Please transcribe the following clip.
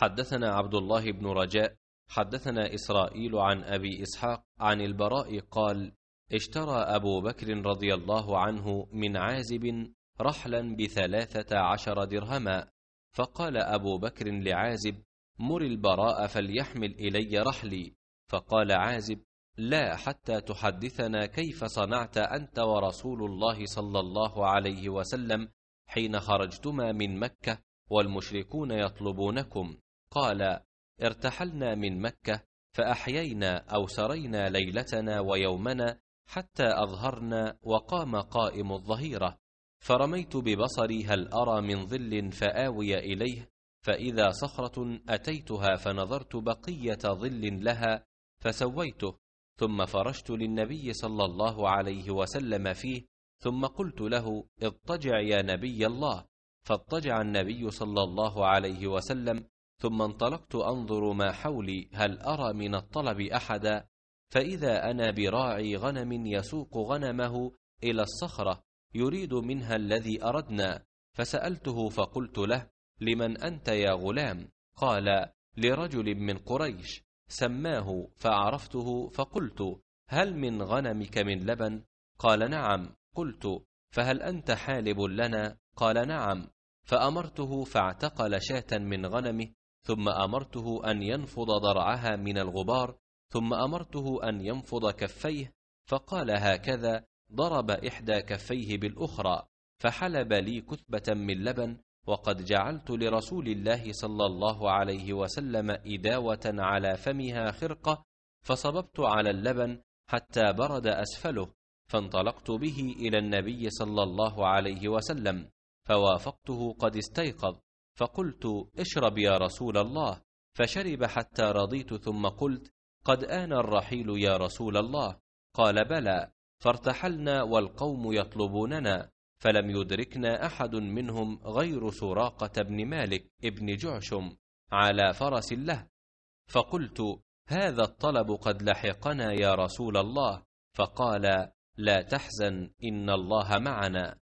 حدثنا عبد الله بن رجاء حدثنا إسرائيل عن أبي إسحاق عن البراء قال اشترى أبو بكر رضي الله عنه من عازب رحلا بثلاثة عشر درهما فقال أبو بكر لعازب مر البراء فليحمل إلي رحلي فقال عازب لا حتى تحدثنا كيف صنعت أنت ورسول الله صلى الله عليه وسلم حين خرجتما من مكة والمشركون يطلبونكم قال ارتحلنا من مكة فأحيينا أو سرينا ليلتنا ويومنا حتى أظهرنا وقام قائم الظهيرة فرميت ببصري هل أرى من ظل فآوي إليه فإذا صخرة أتيتها فنظرت بقية ظل لها فسويته ثم فرشت للنبي صلى الله عليه وسلم فيه ثم قلت له اضطجع يا نبي الله فاضطجع النبي صلى الله عليه وسلم ثم انطلقت أنظر ما حولي هل أرى من الطلب أحدا فإذا أنا براعي غنم يسوق غنمه إلى الصخرة يريد منها الذي أردنا فسألته فقلت له لمن أنت يا غلام قال لرجل من قريش سماه فعرفته فقلت هل من غنمك من لبن قال نعم قلت فهل أنت حالب لنا قال نعم فأمرته فاعتقل شاة من غنمه ثم امرته ان ينفض ضرعها من الغبار ثم امرته ان ينفض كفيه فقال هكذا ضرب احدى كفيه بالاخرى فحلب لي كثبه من لبن وقد جعلت لرسول الله صلى الله عليه وسلم اداوه على فمها خرقه فصببت على اللبن حتى برد اسفله فانطلقت به الى النبي صلى الله عليه وسلم فوافقته قد استيقظ فقلت اشرب يا رسول الله فشرب حتى رضيت ثم قلت قد آن الرحيل يا رسول الله قال بلى فارتحلنا والقوم يطلبوننا فلم يدركنا أحد منهم غير سراقة بن مالك ابن جعشم على فرس له فقلت هذا الطلب قد لحقنا يا رسول الله فقال لا تحزن إن الله معنا